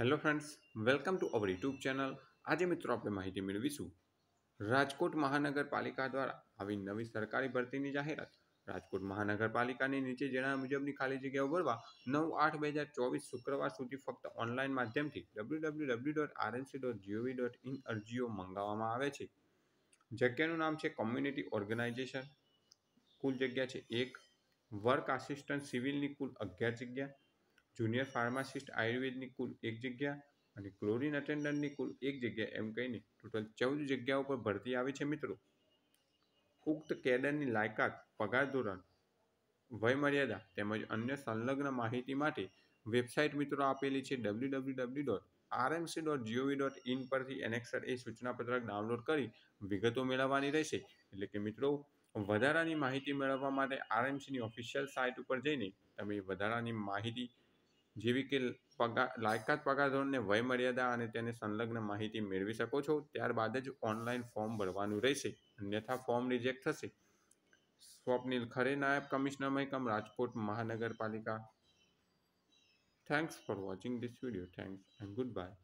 hello friends welcome to our YouTube channel આજે મિત્રો આપણે માહિતી મેળવીશું રાજકોટ મહાનગરપાલિકા દ્વારા આવી નવી સરકારી ભરતીની જાહેરાત રાજકોટ મહાનગરપાલિકાની નીચે જણાવ્યા મુજબની ખાલી જગ્યાઓ ભરવા નવ આઠ બે હજાર ચોવીસ શુક્રવાર સુધી ફક્ત ઓનલાઈન માધ્યમથી W W W dot RNC dot GOV dot in અરજીઓ મંગાવવામાં આવે છે જગ્યાનું નામ છે કોમ્યુનિટી ઓર્ગેનાઇઝેશન કુલ જગ્યા છે એક વર્ક આસિસ્ટન્ટ સિવિલની કુલ અગિયાર જગ્યા જુનિયર ફાર્માસિસ્ટ આયુર્વેદની કુલ એક જગ્યા અને ક્લોરિન અટેન્ડન્ટની કુલ એક જગ્યા એમ કહીને ટોટલ ચૌદ જગ્યાઓ પર ભરતી આવી છે મિત્રો ઉક્ત કેડરની લાયકાત પગાર ધોરણ વયમર્યાદા તેમજ અન્ય સંલગ્ન માહિતી માટે વેબસાઇટ મિત્રો આપેલી છે W W W dot RMC dot GOV dot in પરથી એનેક્સર એ સૂચનાપત્રક ડાઉનલોડ કરી વિગતો મેળવવાની રહેશે એટલે કે મિત્રો વધારાની માહિતી મેળવવા માટે આરએમસીની ઓફિશિયલ સાઇટ ઉપર જઈને તમે વધારાની માહિતી જેવી કે પગાર લાયકાત પગાર ધોરણને વય મર્યાદા અને તેને સંલગ્ન માહિતી મેળવી શકો છો ત્યારબાદ જ ઓનલાઈન ફોર્મ ભરવાનું રહેશે અન્યથા ફોર્મ રિજેક્ટ થશે સ્વપ્નિલ ખરે નાયબ કમિશનર મહેકમ રાજકોટ મહાનગરપાલિકા thanks for watching this video thanks and good bye